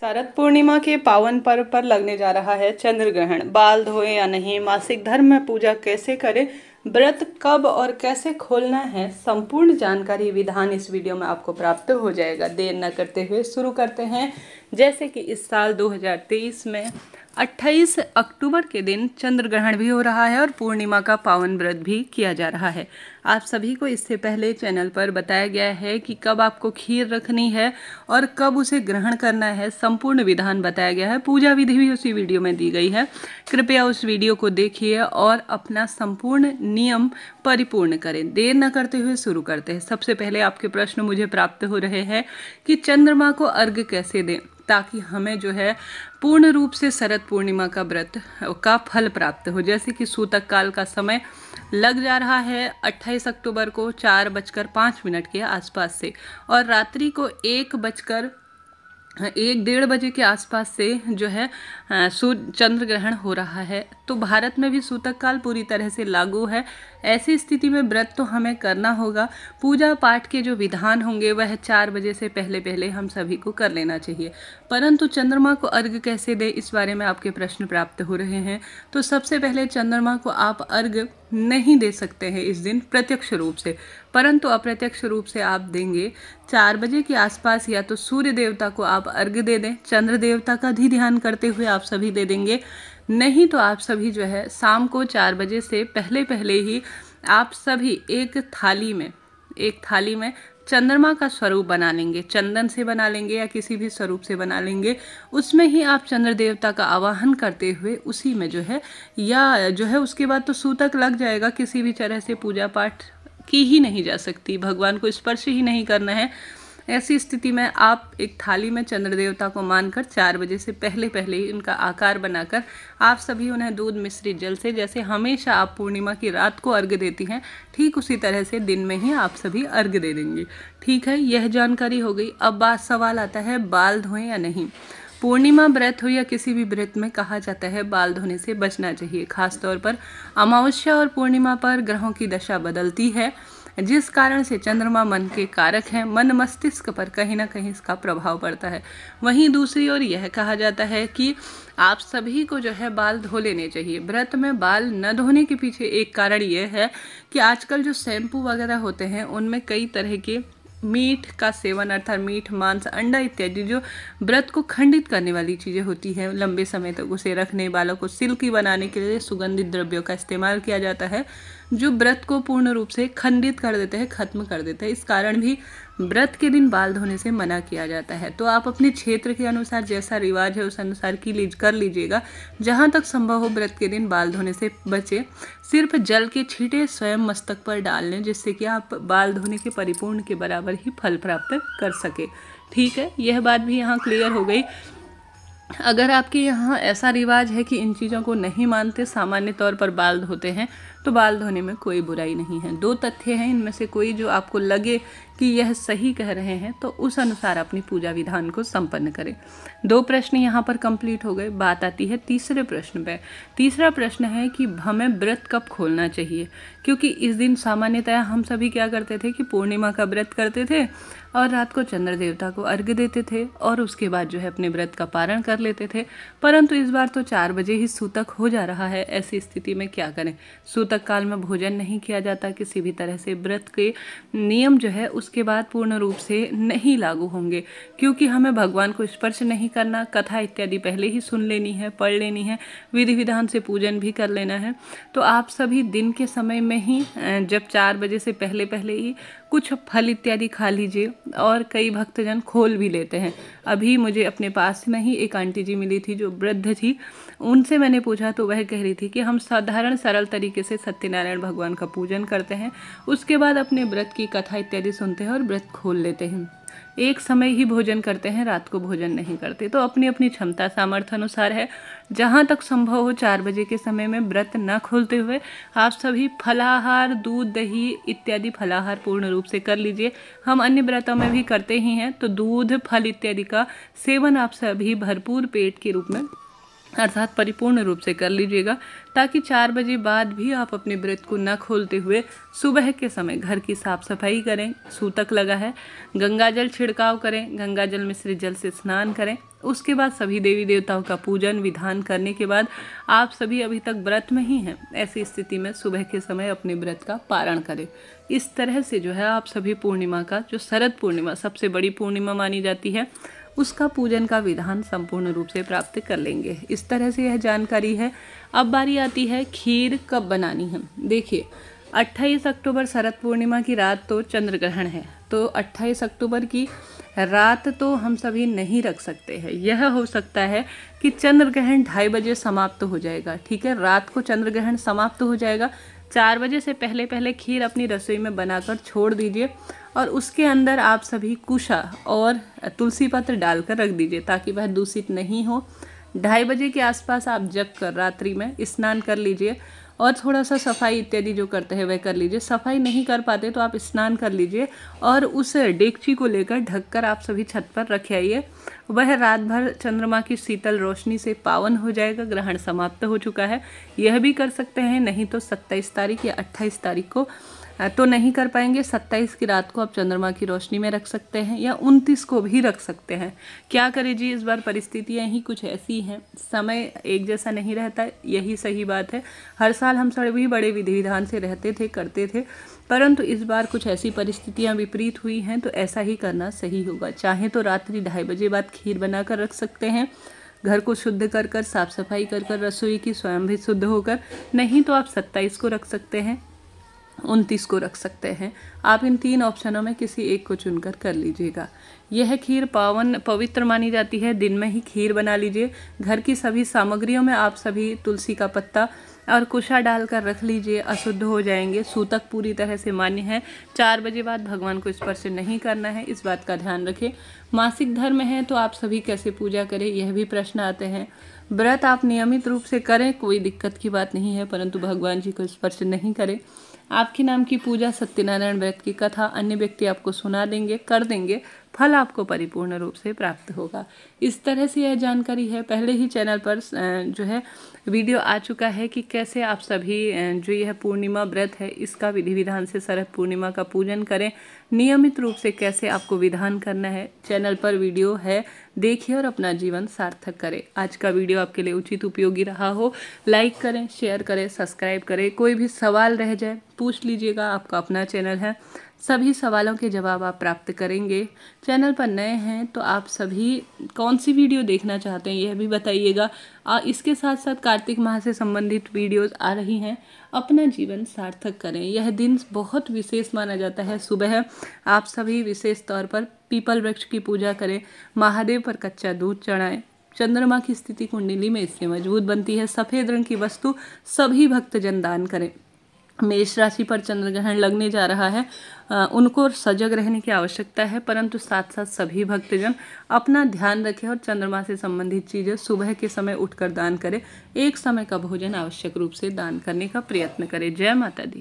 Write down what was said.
शरद पूर्णिमा के पावन पर्व पर लगने जा रहा है चंद्र ग्रहण बाल धोए या नहीं मासिक धर्म में पूजा कैसे करें व्रत कब और कैसे खोलना है संपूर्ण जानकारी विधान इस वीडियो में आपको प्राप्त हो जाएगा देर न करते हुए शुरू करते हैं जैसे कि इस साल 2023 में 28 अक्टूबर के दिन चंद्र ग्रहण भी हो रहा है और पूर्णिमा का पावन व्रत भी किया जा रहा है आप सभी को इससे पहले चैनल पर बताया गया है कि कब आपको खीर रखनी है और कब उसे ग्रहण करना है संपूर्ण विधान बताया गया है पूजा विधि भी उसी वीडियो में दी गई है कृपया उस वीडियो को देखिए और अपना संपूर्ण नियम परिपूर्ण करें देर न करते हुए शुरू करते हैं सबसे पहले आपके प्रश्न मुझे प्राप्त हो रहे हैं कि चंद्रमा को अर्घ कैसे दें ताकि हमें जो है पूर्ण रूप से शरद पूर्णिमा का व्रत का फल प्राप्त हो जैसे कि सूतक काल का समय लग जा रहा है 28 अक्टूबर को चार बजकर पाँच मिनट के आसपास से और रात्रि को एक बजकर एक डेढ़ बजे के आसपास से जो है सूर्य चंद्र ग्रहण हो रहा है तो भारत में भी सूतक काल पूरी तरह से लागू है ऐसी स्थिति में व्रत तो हमें करना होगा पूजा पाठ के जो विधान होंगे वह चार बजे से पहले पहले हम सभी को कर लेना चाहिए परंतु चंद्रमा को अर्घ कैसे दे इस बारे में आपके प्रश्न प्राप्त हो रहे हैं तो सबसे पहले चंद्रमा को आप अर्घ नहीं दे सकते हैं इस दिन प्रत्यक्ष रूप से परंतु अप्रत्यक्ष रूप से आप देंगे चार बजे के आसपास या तो सूर्य देवता को आप अर्घ दे दें चंद्र देवता का भी ध्यान करते हुए आप सभी दे देंगे नहीं तो आप सभी जो है शाम को चार बजे से पहले पहले ही आप सभी एक थाली में एक थाली में चंद्रमा का स्वरूप बना लेंगे चंदन से बना लेंगे या किसी भी स्वरूप से बना लेंगे उसमें ही आप चंद्र देवता का आवाहन करते हुए उसी में जो है या जो है उसके बाद तो सूतक लग जाएगा किसी भी तरह से पूजा पाठ की ही नहीं जा सकती भगवान को स्पर्श ही नहीं करना है ऐसी स्थिति में आप एक थाली में चंद्र देवता को मानकर चार बजे से पहले पहले ही उनका आकार बनाकर आप सभी उन्हें दूध मिश्रित जल से जैसे हमेशा आप पूर्णिमा की रात को अर्घ देती हैं ठीक उसी तरह से दिन में ही आप सभी अर्घ दे देंगे ठीक है यह जानकारी हो गई अब बात सवाल आता है बाल धोएं या नहीं पूर्णिमा व्रत हो या किसी भी व्रत में कहा जाता है बाल धोने से बचना चाहिए खासतौर पर अमावस्या और पूर्णिमा पर ग्रहों की दशा बदलती है जिस कारण से चंद्रमा मन के कारक हैं मन मस्तिष्क पर कहीं ना कहीं इसका प्रभाव पड़ता है वहीं दूसरी ओर यह कहा जाता है कि आप सभी को जो है बाल धो लेने चाहिए व्रत में बाल न धोने के पीछे एक कारण यह है कि आजकल जो शैम्पू वगैरह होते हैं उनमें कई तरह के मीठ का सेवन अर्थात मीठ मांस अंडा इत्यादि जो व्रत को खंडित करने वाली चीज़ें होती हैं लंबे समय तक उसे रखने बालों को सिल्की बनाने के लिए सुगंधित द्रव्यों का इस्तेमाल किया जाता है जो व्रत को पूर्ण रूप से खंडित कर देते हैं खत्म कर देते हैं इस कारण भी व्रत के दिन बाल धोने से मना किया जाता है तो आप अपने क्षेत्र के अनुसार जैसा रिवाज है उस अनुसार की लीज कर लीजिएगा जहाँ तक संभव हो व्रत के दिन बाल धोने से बचे सिर्फ जल के छीटे स्वयं मस्तक पर डाल लें जिससे कि आप बाल धोने के परिपूर्ण के बराबर ही फल प्राप्त कर सके ठीक है यह बात भी यहाँ क्लियर हो गई अगर आपके यहाँ ऐसा रिवाज है कि इन चीज़ों को नहीं मानते सामान्य तौर पर बाल धोते हैं तो बाल धोने में कोई बुराई नहीं है दो तथ्य हैं इनमें से कोई जो आपको लगे कि यह सही कह रहे हैं तो उस अनुसार अपनी पूजा विधान को संपन्न करें दो प्रश्न यहाँ पर कंप्लीट हो गए बात आती है तीसरे प्रश्न पे तीसरा प्रश्न है कि हमें व्रत कब खोलना चाहिए क्योंकि इस दिन सामान्यतः हम सभी क्या करते थे कि पूर्णिमा का व्रत करते थे और रात को चंद्र देवता को अर्घ्य देते थे और उसके बाद जो है अपने व्रत का पारण कर लेते थे परंतु इस बार तो चार बजे ही सूतक हो जा रहा है ऐसी स्थिति में क्या करें सूतक तक काल में भोजन नहीं किया जाता किसी भी तरह से व्रत के नियम जो है उसके बाद पूर्ण रूप से नहीं लागू होंगे क्योंकि हमें भगवान को स्पर्श नहीं करना कथा इत्यादि पहले ही सुन लेनी है पढ़ लेनी है विधि विधान से पूजन भी कर लेना है तो आप सभी दिन के समय में ही जब चार बजे से पहले पहले ही कुछ फल इत्यादि खा लीजिए और कई भक्तजन खोल भी लेते हैं अभी मुझे अपने पास में ही एक आंटी जी मिली थी जो वृद्ध थी उनसे मैंने पूछा तो वह कह रही थी कि हम साधारण सरल तरीके से सत्यनारायण भगवान का पूजन करते हैं उसके बाद अपने व्रत की कथा इत्यादि सुनते हैं और व्रत खोल लेते हैं एक समय ही भोजन करते हैं रात को भोजन नहीं करते तो अपनी अपनी क्षमता सामर्थ्य अनुसार है जहाँ तक संभव हो चार बजे के समय में व्रत न खोलते हुए आप सभी फलाहार दूध दही इत्यादि फलाहार पूर्ण रूप से कर लीजिए हम अन्य व्रतों में भी करते ही हैं तो दूध फल इत्यादि का सेवन आप सभी भरपूर पेट के रूप में अर्थात परिपूर्ण रूप से कर लीजिएगा ताकि चार बजे बाद भी आप अपने व्रत को न खोलते हुए सुबह के समय घर की साफ सफाई करें सूतक लगा है गंगा जल छिड़काव करें गंगा जल मिश्रित जल से स्नान करें उसके बाद सभी देवी देवताओं का पूजन विधान करने के बाद आप सभी अभी तक व्रत में ही हैं ऐसी स्थिति में सुबह के समय अपने व्रत का पारण करें इस तरह से जो है आप सभी पूर्णिमा का जो शरद पूर्णिमा सबसे बड़ी पूर्णिमा मानी जाती है उसका पूजन का विधान संपूर्ण रूप से प्राप्त कर लेंगे इस तरह से यह जानकारी है अब बारी आती है खीर कब बनानी है देखिए 28 अक्टूबर शरद पूर्णिमा की रात तो चंद्र ग्रहण है तो 28 अक्टूबर की रात तो हम सभी नहीं रख सकते हैं यह हो सकता है कि चंद्र ग्रहण ढाई बजे समाप्त तो हो जाएगा ठीक है रात को चंद्र ग्रहण समाप्त तो हो जाएगा चार बजे से पहले पहले खीर अपनी रसोई में बनाकर छोड़ दीजिए और उसके अंदर आप सभी कुशा और तुलसी पत्र डालकर रख दीजिए ताकि वह दूषित नहीं हो ढाई बजे के आसपास आप जग कर रात्रि में स्नान कर लीजिए और थोड़ा सा सफाई इत्यादि जो करते हैं वह कर लीजिए सफाई नहीं कर पाते तो आप स्नान कर लीजिए और उस डेगची को लेकर ढककर आप सभी छत पर रख आइए वह रात भर चंद्रमा की शीतल रोशनी से पावन हो जाएगा ग्रहण समाप्त हो चुका है यह भी कर सकते हैं नहीं तो सत्ताईस तारीख या अट्ठाईस तारीख को तो नहीं कर पाएंगे 27 की रात को आप चंद्रमा की रोशनी में रख सकते हैं या 29 को भी रख सकते हैं क्या करें जी इस बार परिस्थितियाँ ही कुछ ऐसी हैं समय एक जैसा नहीं रहता यही सही बात है हर साल हम सभी बड़े विधि विधान से रहते थे करते थे परंतु इस बार कुछ ऐसी परिस्थितियाँ विपरीत हुई हैं तो ऐसा ही करना सही होगा चाहे तो रात्रि ढाई बजे बाद खीर बनाकर रख सकते हैं घर को शुद्ध कर कर साफ सफाई कर कर रसोई की स्वयं भी शुद्ध होकर नहीं तो आप सत्ताईस को रख सकते हैं उनतीस को रख सकते हैं आप इन तीन ऑप्शनों में किसी एक को चुनकर कर लीजिएगा यह खीर पावन पवित्र मानी जाती है दिन में ही खीर बना लीजिए घर की सभी सामग्रियों में आप सभी तुलसी का पत्ता और कुशा डालकर रख लीजिए अशुद्ध हो जाएंगे सूतक पूरी तरह से मान्य है चार बजे बाद भगवान को स्पर्श नहीं करना है इस बात का ध्यान रखें मासिक धर्म है तो आप सभी कैसे पूजा करें यह भी प्रश्न आते हैं व्रत आप नियमित रूप से करें कोई दिक्कत की बात नहीं है परंतु भगवान जी को स्पर्श नहीं करें आपके नाम की पूजा सत्यनारायण व्रत की कथा अन्य व्यक्ति आपको सुना देंगे कर देंगे फल आपको परिपूर्ण रूप से प्राप्त होगा इस तरह से यह जानकारी है पहले ही चैनल पर जो है वीडियो आ चुका है कि कैसे आप सभी जो यह पूर्णिमा व्रत है इसका विधि विधान से शरद पूर्णिमा का पूजन करें नियमित रूप से कैसे आपको विधान करना है चैनल पर वीडियो है देखिए और अपना जीवन सार्थक करें आज का वीडियो आपके लिए उचित उपयोगी रहा हो लाइक करें शेयर करें सब्सक्राइब करें कोई भी सवाल रह जाए पूछ लीजिएगा आपका अपना चैनल है सभी सवालों के जवाब आप प्राप्त करेंगे चैनल पर नए हैं तो आप सभी कौन सी वीडियो देखना चाहते हैं यह भी बताइएगा और इसके साथ साथ कार्तिक माह से संबंधित वीडियोस आ रही हैं अपना जीवन सार्थक करें यह दिन बहुत विशेष माना जाता है सुबह आप सभी विशेष तौर पर पीपल वृक्ष की पूजा करें महादेव पर कच्चा दूध चढ़ाएँ चंद्रमा की स्थिति कुंडली में इससे मजबूत बनती है सफ़ेद रंग की वस्तु सभी भक्तजन दान करें मेष राशि पर चंद्र ग्रहण लगने जा रहा है उनको सजग रहने की आवश्यकता है परंतु साथ साथ सभी भक्तजन अपना ध्यान रखें और चंद्रमा से संबंधित चीज़ें सुबह के समय उठकर दान करें एक समय का भोजन आवश्यक रूप से दान करने का प्रयत्न करें जय माता दी